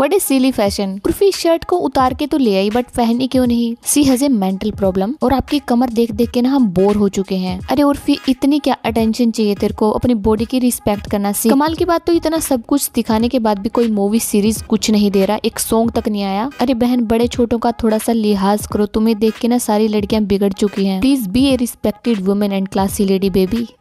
what is silly fashion Urfi shirt को उतार के तो ले आई बट पहनी क्यों नहीं she has a mental problem और आपकी कमर देख देख के ना हम बोर हो चुके हैं अरे उर्फी इतनी क्या अटेंशन चाहिए तेरे को अपनी बॉडी की रिस्पेक्ट करना सीख कमाल की बात तो इतना सब कुछ दिखाने के बाद भी कोई मूवी सीरीज कुछ नहीं दे रहा एक सॉन्ग तक नहीं आया अरे बहन बड़े छोटों का थोड़ा सा लिहाज करो तुम्हें देख के ना सारी लड़कियां बिगड़ चुकी हैं please be a respected women and classy lady baby